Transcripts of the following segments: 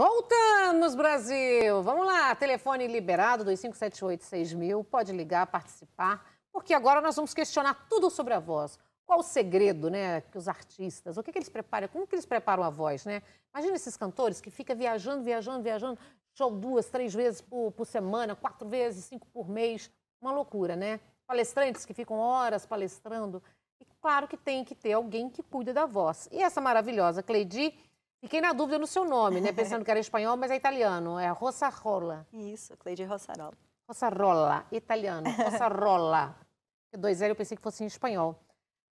Voltamos, Brasil! Vamos lá, telefone liberado, 2578-6000, pode ligar, participar, porque agora nós vamos questionar tudo sobre a voz. Qual o segredo, né, que os artistas, o que, que eles preparam, como que eles preparam a voz, né? Imagina esses cantores que ficam viajando, viajando, viajando, show duas, três vezes por, por semana, quatro vezes, cinco por mês, uma loucura, né? Palestrantes que ficam horas palestrando, e claro que tem que ter alguém que cuida da voz. E essa maravilhosa Cleidi Fiquei na dúvida no seu nome, né? Pensando que era espanhol, mas é italiano. É Rossarola. Isso, Cleide Rossarola. Rossarola, italiano. Rossarola. Dois zero, eu pensei que fosse em espanhol.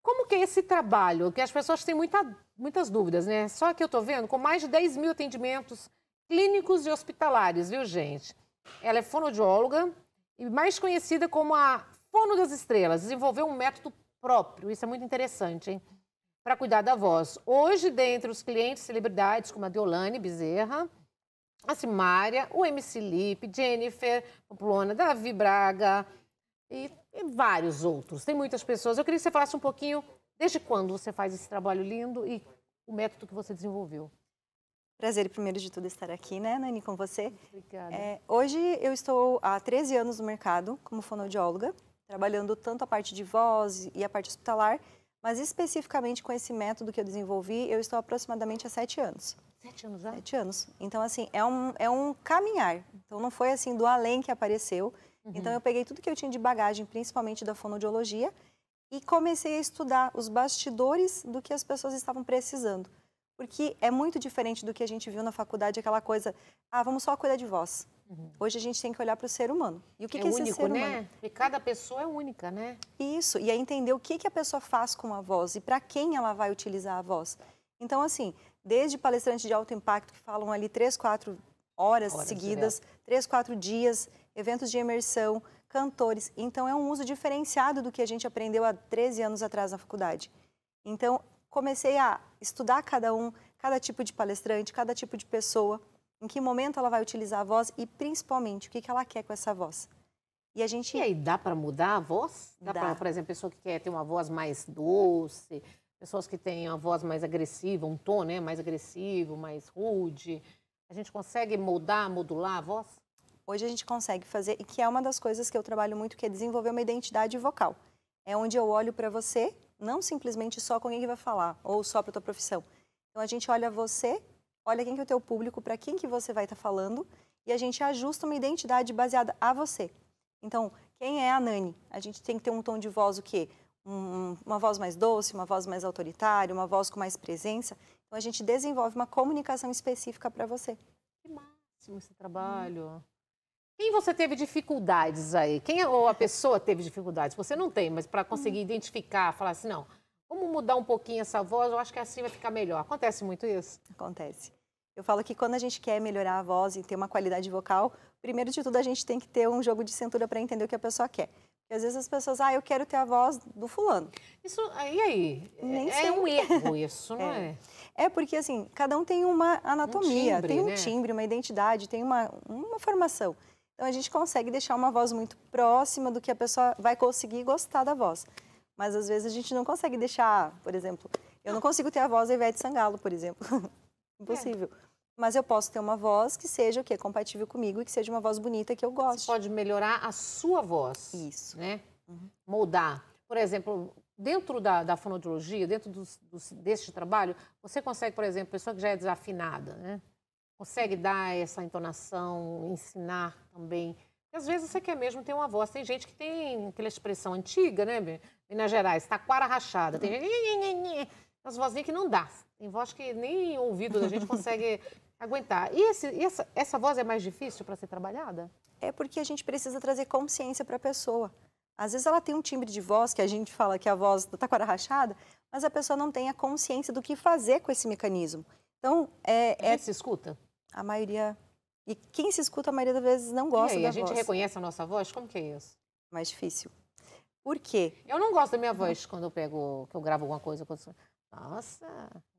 Como que é esse trabalho? Que as pessoas têm muita, muitas dúvidas, né? Só que eu estou vendo, com mais de 10 mil atendimentos clínicos e hospitalares, viu, gente? Ela é fonoaudióloga e mais conhecida como a Fono das Estrelas. Desenvolveu um método próprio. Isso é muito interessante, hein? para cuidar da voz. Hoje, dentre os clientes, celebridades como a Deolane Bezerra, a Simária, o MC Lipe, Jennifer, Pamplona, Davi Braga e, e, vários outros. Tem muitas pessoas. Eu queria que você falasse um pouquinho desde quando você faz esse trabalho lindo e o método que você desenvolveu. Prazer, primeiro de tudo, estar aqui, né, Nani, com você. Obrigada. É, hoje eu estou há 13 anos no mercado como fonoaudióloga, trabalhando tanto a parte de voz e a parte hospitalar, mas especificamente com esse método que eu desenvolvi, eu estou aproximadamente há sete anos. Sete anos, ah? Sete anos. Então, assim, é um, é um caminhar. Então, não foi assim do além que apareceu. Uhum. Então, eu peguei tudo que eu tinha de bagagem, principalmente da fonodiologia, e comecei a estudar os bastidores do que as pessoas estavam precisando. Porque é muito diferente do que a gente viu na faculdade, aquela coisa, ah, vamos só cuidar de vós. Uhum. Hoje a gente tem que olhar para o ser humano. E o que é, que é único, esse ser né? humano? E cada pessoa é única, né? Isso, e é entender o que, que a pessoa faz com a voz e para quem ela vai utilizar a voz. Então, assim, desde palestrantes de alto impacto que falam ali três, quatro horas, horas é. seguidas, três, quatro dias, eventos de imersão, cantores. Então, é um uso diferenciado do que a gente aprendeu há 13 anos atrás na faculdade. Então, comecei a estudar cada um, cada tipo de palestrante, cada tipo de pessoa, em que momento ela vai utilizar a voz e, principalmente, o que, ela quer com essa voz. E a gente... E aí, dá para mudar a voz? Dá, dá. por exemplo, pessoa que quer ter uma voz mais doce, pessoas que têm uma voz mais agressiva, um tom né, mais agressivo, mais rude. A gente consegue mudar, modular a voz? Hoje a gente consegue fazer, e que é uma das coisas que eu trabalho muito, que é desenvolver uma identidade vocal. É onde eu olho para você não simplesmente só com quem que vai falar ou só para tua profissão. Então a gente olha você, olha quem que é o teu público, para quem que você vai estar tá falando e a gente ajusta uma identidade baseada a você. Então, quem é a Nani? A gente tem que ter um tom de voz o quê? Um, uma voz mais doce, uma voz mais autoritária, uma voz com mais presença. Então a gente desenvolve uma comunicação específica para você. Que máximo esse trabalho. Hum. Quem você teve dificuldades aí? Quem é, ou a pessoa teve dificuldades? Você não tem, mas para conseguir hum. identificar, falar assim, não, vamos mudar um pouquinho essa voz, eu acho que assim vai ficar melhor. Acontece muito isso? Acontece. Eu falo que quando a gente quer melhorar a voz e ter uma qualidade vocal, primeiro de tudo a gente tem que ter um jogo de cintura para entender o que a pessoa quer. Porque às vezes as pessoas, ah, eu quero ter a voz do fulano. Isso, e aí? Nem é, é sempre. um erro isso, não é. é? é? porque assim, cada um tem uma anatomia, um timbre, tem um né? timbre, uma identidade, tem uma, uma formação. Então a gente consegue deixar uma voz muito próxima do que a pessoa vai conseguir gostar da voz. Mas às vezes a gente não consegue deixar, por exemplo, eu não consigo ter a voz da Ivete Sangalo, por exemplo. Impossível. É. Mas eu posso ter uma voz que seja o é Compatível comigo e que seja uma voz bonita que eu gosto. pode melhorar a sua voz. Isso. Né? Uhum. Moldar. Por exemplo, dentro da, da dentro do, do, deste trabalho, você consegue, por exemplo, pessoa que já é desafinada, né? consegue dar essa entonação, ensinar também. Porque às vezes você quer mesmo ter uma voz. Tem gente que tem aquela expressão antiga, né? Minas Gerais, taquara rachada. Tem gente. As vozinhas que não dá. Tem voz que nem o ouvido da gente consegue aguentar. E esse, essa, essa voz é mais difícil para ser trabalhada? É porque a gente precisa trazer consciência para a pessoa. Às vezes ela tem um timbre de voz que a gente fala que é a voz da taquara rachada, mas a pessoa não tem a consciência do que fazer com esse mecanismo. Então, é. A gente é... se escuta? A maioria. E quem se escuta, a maioria das vezes não gosta e aí, da voz. E a gente voz. reconhece a nossa voz? Como que é isso? Mais difícil. Por quê? Eu não gosto da minha uhum. voz quando eu pego, que eu gravo alguma coisa. Quando... Nossa,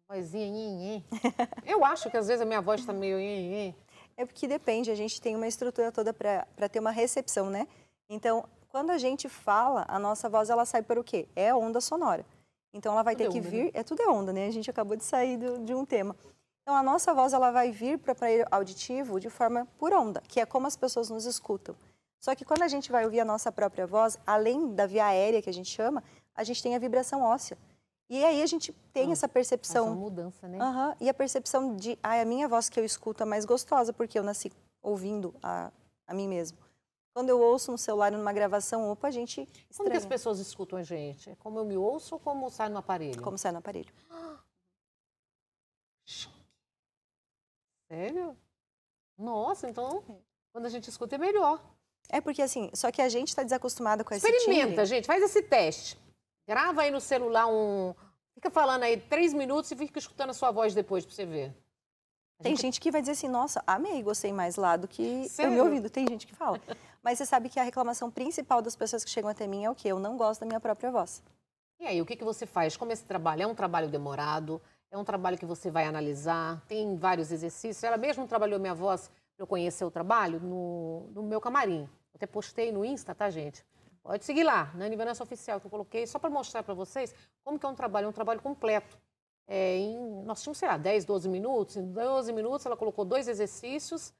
vozinha. eu acho que às vezes a minha voz está meio. Nhin, é porque depende, a gente tem uma estrutura toda para ter uma recepção, né? Então, quando a gente fala, a nossa voz ela sai para o quê? É onda sonora. Então ela vai tudo ter é que onda, né? vir. Né? É tudo é onda, né? A gente acabou de sair do, de um tema. Então a nossa voz ela vai vir para o aparelho auditivo de forma por onda, que é como as pessoas nos escutam. Só que quando a gente vai ouvir a nossa própria voz, além da via aérea que a gente chama, a gente tem a vibração óssea. E aí a gente tem ah, essa percepção. Essa mudança, né? e a percepção de, ah, a minha voz que eu escuto é mais gostosa, porque eu nasci ouvindo a, a mim mesmo. Quando eu ouço no um celular, numa gravação, opa, a gente estranha. Como que as pessoas escutam a gente? É como eu me ouço ou como sai no aparelho? Como sai no aparelho. Ah. Sério? Nossa, então quando a gente escuta é melhor. É porque assim, só que a gente está desacostumada com esse Experimenta, gente, faz esse teste. Grava aí no celular um. Fica falando aí três minutos e fica escutando a sua voz depois pra você ver. Tem gente... gente que vai dizer assim, nossa, amei, gostei mais lá do que o meu ouvido. Tem gente que fala. Mas você sabe que a reclamação principal das pessoas que chegam até mim é o quê? Eu não gosto da minha própria voz. E aí, o que, que você faz? Como esse trabalho é um trabalho demorado, é um trabalho que você vai analisar, tem vários exercícios. Ela mesmo trabalhou minha voz para eu conhecer o trabalho no, no meu camarim. até postei no Insta, tá, gente? Pode seguir lá, na Nivelança Oficial, que eu coloquei, só para mostrar para vocês como que é um trabalho, é um trabalho completo. É, em, nós tínhamos, sei lá, 10, 12 minutos. Em 12 minutos, ela colocou dois exercícios,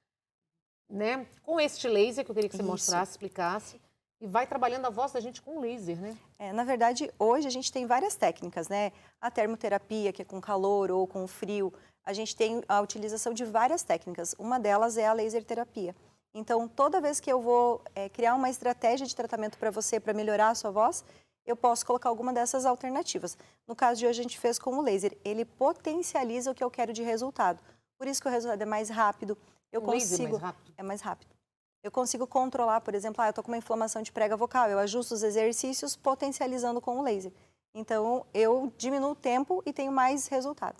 né? Com este laser, que eu queria que você Isso. mostrasse, explicasse e vai trabalhando a voz da gente com laser, né? É, na verdade, hoje a gente tem várias técnicas, né? A termoterapia, que é com calor ou com frio. A gente tem a utilização de várias técnicas. Uma delas é a laser terapia. Então, toda vez que eu vou é, criar uma estratégia de tratamento para você, para melhorar a sua voz, eu posso colocar alguma dessas alternativas. No caso de hoje, a gente fez com o laser. Ele potencializa o que eu quero de resultado. Por isso que o resultado é mais rápido. Eu o é consigo. Laser mais rápido. É mais rápido. Eu consigo controlar, por exemplo, ah, eu estou com uma inflamação de prega vocal, eu ajusto os exercícios potencializando com o laser. Então, eu diminuo o tempo e tenho mais resultado.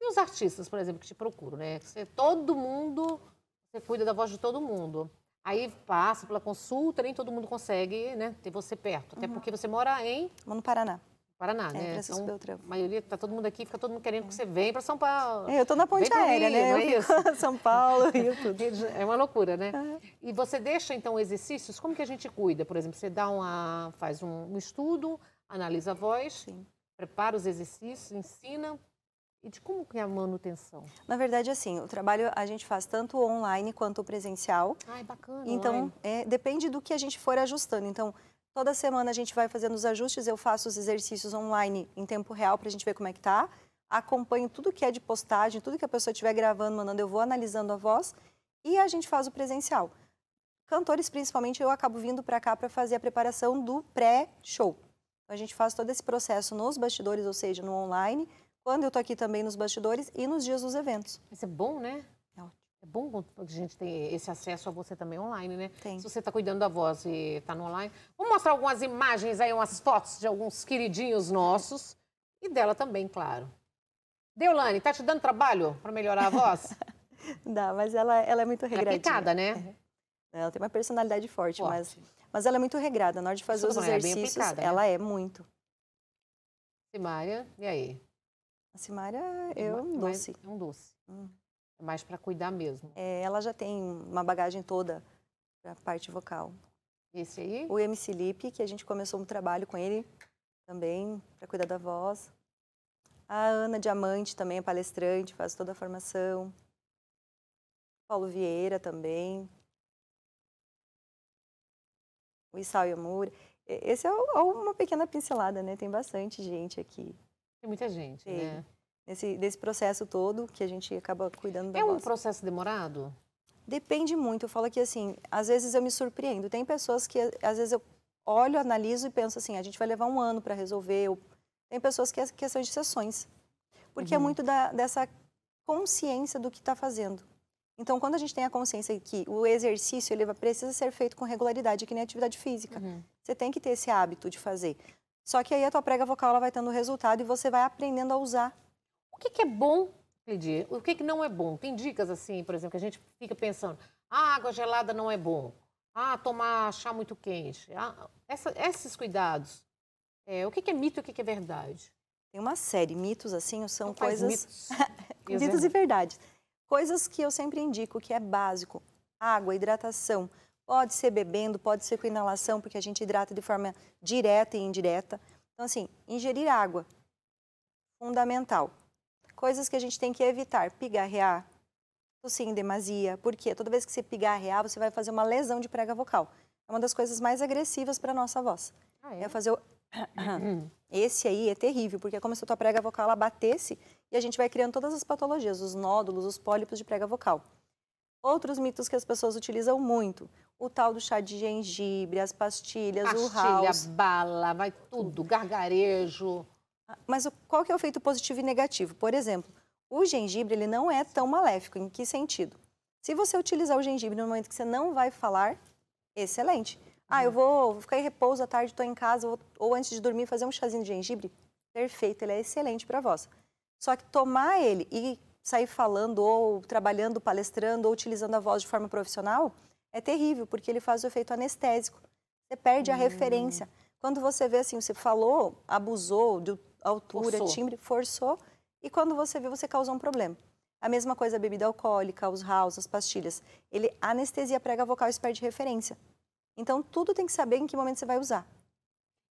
E os artistas, por exemplo, que te procuram, né? Você, todo mundo, você cuida da voz de todo mundo. Aí passa pela consulta, nem todo mundo consegue né, ter você perto. Até uhum. porque você mora em... Moro no Paraná. Paraná, é, né? então, A maioria, tá todo mundo aqui, fica todo mundo querendo que você venha para São Paulo. É, eu estou na ponte aérea, né? É isso? São Paulo, Rio, tudo. É uma loucura, né? É. E você deixa, então, exercícios, como que a gente cuida? Por exemplo, você dá uma, faz um, estudo, analisa a voz, Sim. prepara os exercícios, ensina. E de como que é a manutenção? Na verdade, assim, o trabalho a gente faz tanto online quanto presencial. Ai, bacana. Então, é, depende do que a gente for ajustando. Então, Toda semana a gente vai fazendo os ajustes, eu faço os exercícios online em tempo real para a gente ver como é que tá. Acompanho tudo que é de postagem, tudo que a pessoa estiver gravando, mandando, eu vou analisando a voz e a gente faz o presencial. Cantores, principalmente, eu acabo vindo para cá para fazer a preparação do pré-show. Então, a gente faz todo esse processo nos bastidores, ou seja, no online, quando eu tô aqui também nos bastidores e nos dias dos eventos. Isso é bom, né? É bom que a gente tem esse acesso a você também online, né? Tem. Se você está cuidando da voz e está no online. Vou mostrar algumas imagens aí, umas fotos de alguns queridinhos nossos. E dela também, claro. Deulane, tá te dando trabalho para melhorar a voz? Dá, mas ela, ela é muito tá regrada. É picada, né? É. Ela tem uma personalidade forte, forte, Mas, mas ela é muito regrada. Na hora de fazer Isso os é exercícios, é aplicada, né? ela né? é muito. Simária, e aí? A Simária é um doce. É um doce. Hum. É mais para cuidar mesmo. É, ela já tem uma bagagem toda para a parte vocal. E esse aí? O MC Lipe, que a gente começou um trabalho com ele também, para cuidar da voz. A Ana Diamante também é palestrante, faz toda a formação. Paulo Vieira também. O Isao Yamura. Esse é, é uma pequena pincelada, né? Tem bastante gente aqui. Tem muita gente, Tem. né? desse processo todo que a gente acaba cuidando da É um voz. processo demorado? Depende muito. Eu falo que assim, às vezes eu me surpreendo. Tem pessoas que às vezes eu olho, analiso e penso assim, a gente vai levar um ano para resolver. Tem pessoas que é questão de sessões. Porque é uhum. é muito da, dessa consciência do que está fazendo. Então, quando a gente tem a consciência que o exercício ele precisa ser feito com regularidade, que nem atividade física. Uhum. Você tem que ter esse hábito de fazer. Só que aí a tua prega vocal ela vai tendo resultado e você vai aprendendo a usar o que, que é bom, Lidia? O que, que não é bom? Tem dicas assim, por exemplo, que a gente fica pensando: ah, água gelada não é bom. Ah, tomar chá muito quente. Ah, essa, esses cuidados. É, o que, que é mito e o que, que é verdade? Tem uma série, mitos assim, são então, coisas. Mitos, mitos e verdades. Coisas que eu sempre indico que é básico: água, hidratação. Pode ser bebendo, pode ser com inalação, porque a gente hidrata de forma direta e indireta. Então, assim, ingerir água, fundamental. Coisas que a gente tem que evitar: pigarrear, tossir em demasia, porque toda vez que você pigarrear, você vai fazer uma lesão de prega vocal. É uma das coisas mais agressivas para nossa voz. Ah, é? é? fazer o. Esse aí é terrível, porque é como se a tua prega vocal ela batesse e a gente vai criando todas as patologias, os nódulos, os pólipos de prega vocal. Outros mitos que as pessoas utilizam muito. O tal do chá de gengibre, as pastilhas, Pastilha, o house. Pastilha, bala, vai tudo, gargarejo. Ah, mas qual que é o efeito positivo e negativo? Por exemplo, o gengibre ele não é tão maléfico. Em que sentido? Se você utilizar o gengibre no momento que você não vai falar, excelente. Ah, eu uhum. vou ficar em repouso à tarde, estou em casa, vou, ou antes de dormir fazer um chazinho de gengibre? Perfeito, ele é excelente para voz. Só que tomar ele e sair falando ou trabalhando, palestrando ou utilizando a voz de forma profissional é terrível, porque ele faz o efeito anestésico. Você perde a hum. referência. Quando você vê assim, você falou, abusou do altura, forçou. timbre, forçou. E quando você vê, você causou um problema. A mesma coisa a bebida alcoólica, os house, as pastilhas. Ele anestesia a prega vocal, isso perde referência. Então, tudo tem que saber em que momento você vai usar.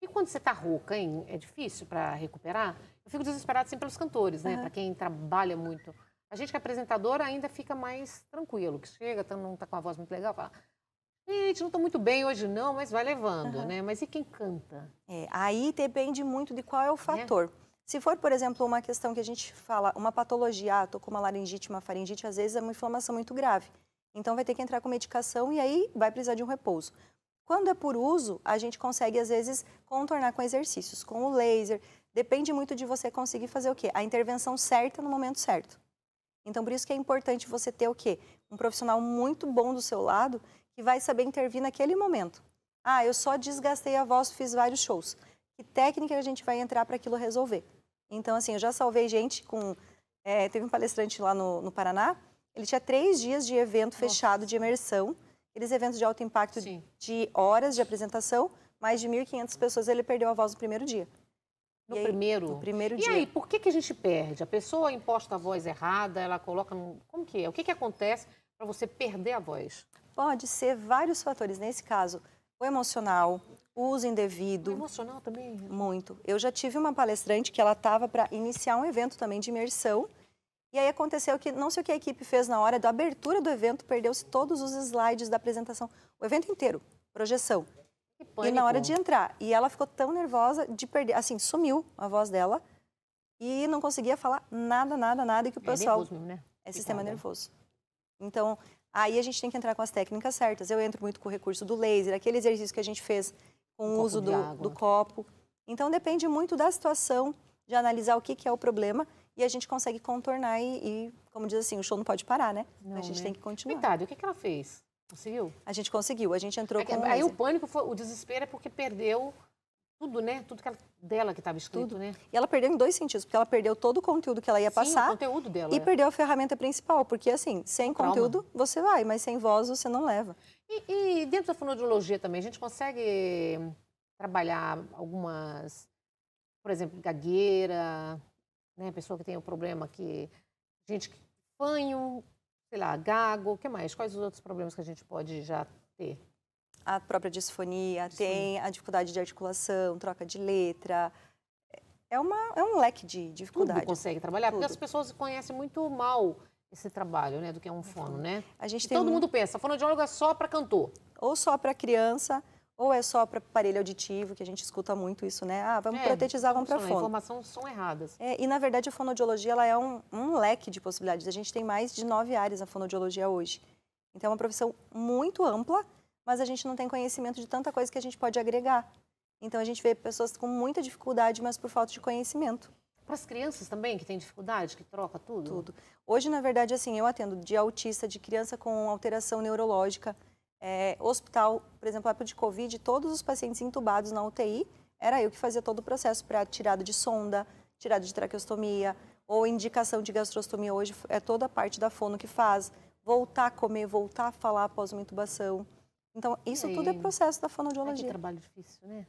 E quando você tá rouca, hein? É difícil para recuperar? Eu fico desesperada sempre assim, pelos cantores, né? Uhum. Para quem trabalha muito. A gente que é apresentadora ainda fica mais tranquilo, que chega, tá, não tá com a voz muito legal, fala, a gente não está muito bem hoje não, mas vai levando, uhum. né? Mas e quem canta? É, aí depende muito de qual é o né? fator. É. Se for, por exemplo, uma questão que a gente fala, uma patologia, ah, tô com uma laringite, uma faringite, às vezes é uma inflamação muito grave. Então vai ter que entrar com medicação e aí vai precisar de um repouso. Quando é por uso, a gente consegue às vezes contornar com exercícios, com o laser. Depende muito de você conseguir fazer o quê? A intervenção certa no momento certo. Então por isso que é importante você ter o quê? Um profissional muito bom do seu lado que vai saber intervir naquele momento. Ah, eu só desgastei a voz, fiz vários shows. Que técnica a gente vai entrar para aquilo resolver? Então, assim, eu já salvei gente com. É, teve um palestrante lá no, no, Paraná, ele tinha três dias de evento Nossa. fechado de imersão, aqueles eventos de alto impacto de horas de apresentação, mais de 1.500 pessoas, ele perdeu a voz no primeiro dia. No aí, primeiro? No primeiro e dia. E aí, por que, que a gente perde? A pessoa imposta a voz errada, ela coloca. No... Como que é? O que, que acontece? para você perder a voz? Pode ser vários fatores. Nesse caso, o emocional, o uso indevido. O emocional também? Né? Muito. Eu já tive uma palestrante que ela estava para iniciar um evento também de imersão. E aí aconteceu que, não sei o que a equipe fez na hora da abertura do evento, perdeu-se todos os slides da apresentação, o evento inteiro, projeção. E na hora de entrar. E ela ficou tão nervosa de perder, assim, sumiu a voz dela e não conseguia falar nada, nada, nada. E que o é pessoal. É nervoso, né? É sistema Ficada. Né? nervoso. Então, aí a gente tem que entrar com as técnicas certas. Eu entro muito com o recurso do laser, aquele exercício que a gente fez com o uso do, do, copo. Então, depende muito da situação, de analisar o que, que é o problema e a gente consegue contornar e, e, como diz assim, o show não pode parar, né? Não, a gente né? tem que continuar. Metade, o que, que ela fez? Conseguiu? A gente conseguiu, a gente entrou é, com. Aí o pânico foi, o desespero é porque perdeu tudo, né? Tudo que ela, dela que estava escrito, tudo. né? E ela perdeu em dois sentidos, porque ela perdeu todo o conteúdo que ela ia Sim, passar. o conteúdo dela. E é. perdeu a ferramenta principal, porque assim, sem Trauma. conteúdo você vai, mas sem voz você não leva. E, e, dentro da fonoaudiologia também, a gente consegue trabalhar algumas, por exemplo, gagueira, né? Pessoa que tem o um problema que. Gente que sei lá, gago, o que mais? Quais os outros problemas que a gente pode já ter? a própria disfonia, tem a dificuldade de articulação, troca de letra. É, é uma, é um leque de dificuldades. Tudo consegue trabalhar, Tudo. porque as pessoas conhecem muito mal esse trabalho, né, do que é um é fono, né? A gente todo um... mundo pensa, fonoaudiólogo é só para cantor. Ou só para criança, ou é só para aparelho auditivo, que a gente escuta muito isso, né? Ah, vamos é, protetizar, vamos para fono. Informação são erradas. É, e, na verdade, a fonoaudiologia ela é um, um, leque de possibilidades. A gente tem mais de nove áreas na fonoaudiologia hoje. Então, é uma profissão muito ampla mas a gente não tem conhecimento de tanta coisa que a gente pode agregar. Então a gente vê pessoas com muita dificuldade, mas por falta de conhecimento. Para as crianças também, que têm dificuldade, que troca tudo? Tudo. Hoje, na verdade, assim, eu atendo de autista, de criança com alteração neurológica, é, hospital, por exemplo, época de Covid, todos os pacientes intubados na UTI, era eu que fazia todo o processo para tirada de sonda, tirada de traqueostomia, ou indicação de gastrostomia hoje, é toda a parte da fono que faz, voltar a comer, voltar a falar após uma intubação. Então, isso tudo é processo da fonoaudiologia. É que trabalho difícil, né?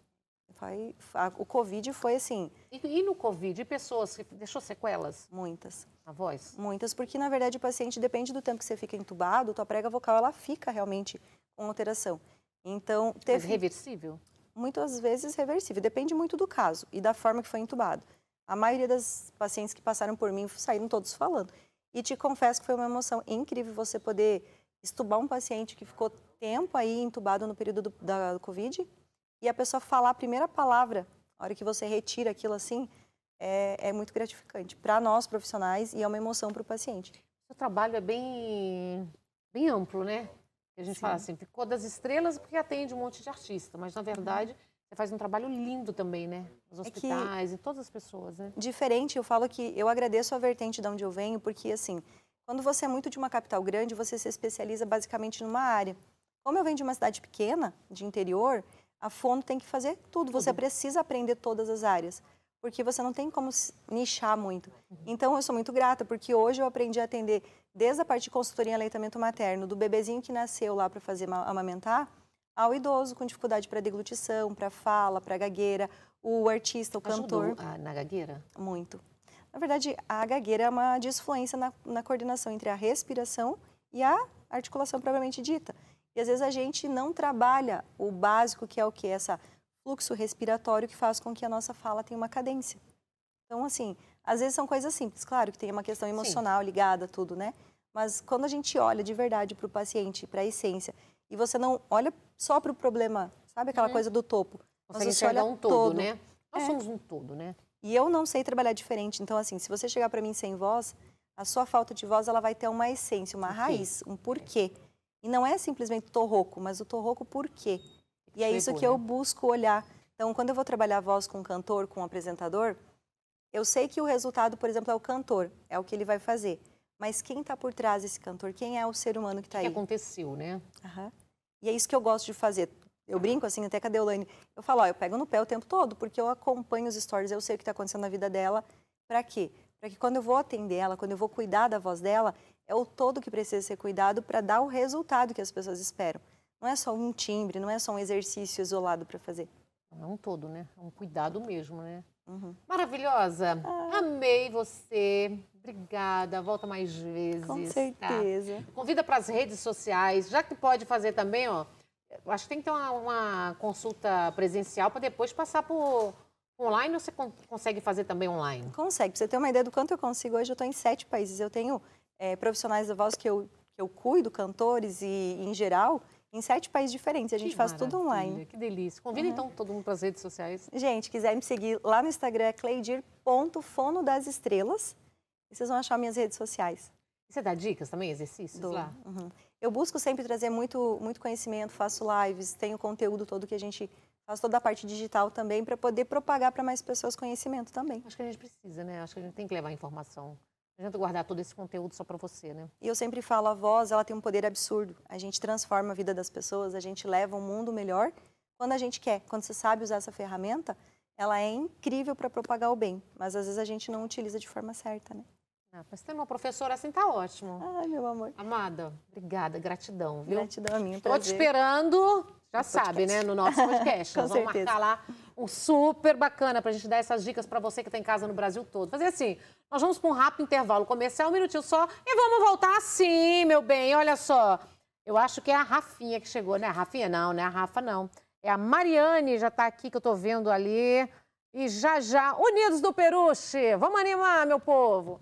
a, o Covid foi assim. E, e, no Covid, e pessoas que deixou sequelas? Muitas. A voz? Muitas, porque na verdade o paciente depende do tempo que você fica entubado, tua prega vocal ela fica realmente com alteração. Então, teve. Mas reversível? Muitas vezes reversível, depende muito do caso e da forma que foi entubado. A maioria das pacientes que passaram por mim saíram todos falando. E te confesso que foi uma emoção incrível você poder estubar um paciente que ficou tempo aí entubado no período do, da Covid e a pessoa falar a primeira palavra, a hora que você retira aquilo assim, é, é muito gratificante para nós profissionais e é uma emoção para o paciente. O trabalho é bem, bem amplo, né? A gente Sim. fala assim, ficou das estrelas porque atende um monte de artista, mas na verdade uhum. você faz um trabalho lindo também, né? Nos é hospitais, é todas as pessoas, né? Diferente, eu falo que eu agradeço a vertente de onde eu venho, porque assim, quando você é muito de uma capital grande, você se especializa basicamente numa área. Como eu venho de uma cidade pequena, de interior, a Fono tem que fazer tudo. Você precisa aprender todas as áreas, porque você não tem como nichar muito. Uhum. Então, eu sou muito grata, porque hoje eu aprendi a atender desde a parte de consultoria em aleitamento materno, do bebezinho que nasceu lá para fazer amamentar, ao idoso com dificuldade para deglutição, para fala, para gagueira, o artista, o Ajudou cantor. A, na gagueira? Muito. Na verdade, a gagueira é uma disfluência na, na coordenação entre a respiração e a articulação propriamente dita. E às vezes a gente não trabalha o básico, que é o que? Essa fluxo respiratório que faz com que a nossa fala tenha uma cadência. Então, assim, às vezes são coisas simples, claro que tem uma questão emocional Sim. ligada a tudo, né? Mas quando a gente olha de verdade para o paciente, para a essência, e você não olha só para o problema, sabe aquela uhum. coisa do topo? Consegue mas você olha um todo, todo. né? Nós é. somos um todo, né? E eu não sei trabalhar diferente. Então, assim, se você chegar para mim sem voz, a sua falta de voz ela vai ter uma essência, uma raiz, um porquê. É. E não é simplesmente torroco, mas o torroco por quê? E é isso que eu busco olhar. Então, quando eu vou trabalhar a voz com um cantor, com um apresentador, eu sei que o resultado, por exemplo, é o cantor, é o que ele vai fazer. Mas quem está por trás desse cantor? Quem é o ser humano que está aí? O que aconteceu, né? Uhum. E é isso que eu gosto de fazer. Eu brinco assim, até cadê a Elaine? Eu falo, ó, eu pego no pé o tempo todo, porque eu acompanho os stories, eu sei o que está acontecendo na vida dela. Para quê? Para que quando eu vou atender ela, quando eu vou cuidar da voz dela, é o todo que precisa ser cuidado para dar o resultado que as pessoas esperam. Não é só um timbre, não é só um exercício isolado para fazer. É um todo, né? É um cuidado mesmo, né? Uhum. Maravilhosa! Ah. Amei você. Obrigada. Volta mais vezes. Com tá? certeza. Tá? Convida para as redes sociais, já que pode fazer também, ó. Acho que tem que ter uma, uma consulta presencial para depois passar por online ou você consegue fazer também online? Consegue. Pra você ter uma ideia do quanto eu consigo, hoje eu estou em sete países. Eu tenho é, profissionais da voz que eu, que eu cuido, cantores e em geral, em sete países diferentes. A gente que faz tudo online. Que delícia. Convida uhum. então todo mundo para as redes sociais. Gente, quiser me seguir lá no Instagram é cleidir.fono das estrelas. E vocês vão achar minhas redes sociais. Você dá dicas também, exercícios Dou. lá? Uhum. Eu busco sempre trazer muito, muito conhecimento, faço lives, tenho conteúdo todo que a gente faz toda a parte digital também para poder propagar para mais pessoas conhecimento também. Acho que a gente precisa, né? Acho que a gente tem que levar informação não adianta guardar todo esse conteúdo só para você, né? E eu sempre falo, a voz, ela tem um poder absurdo. A gente transforma a vida das pessoas, a gente leva um mundo melhor quando a gente quer. Quando você sabe usar essa ferramenta, ela é incrível para propagar o bem, mas às vezes a gente não utiliza de forma certa, né? Ah, mas tem uma professora assim tá ótimo. Ai, meu amor. Amada, obrigada, gratidão. Viu? Gratidão a é mim, Tô te esperando já sabe, né? No nosso podcast. Nós vamos certeza. marcar lá um super bacana para a gente dar essas dicas para você que tem tá em casa no Brasil todo. Fazer assim, nós vamos para um rápido intervalo comercial, um minutinho só, e vamos voltar assim, meu bem. Olha só, eu acho que é a Rafinha que chegou, né? A Rafinha não, né? A Rafa não. É a Mariane, já está aqui, que eu estou vendo ali. E já já, Unidos do Peruche. Vamos animar, meu povo.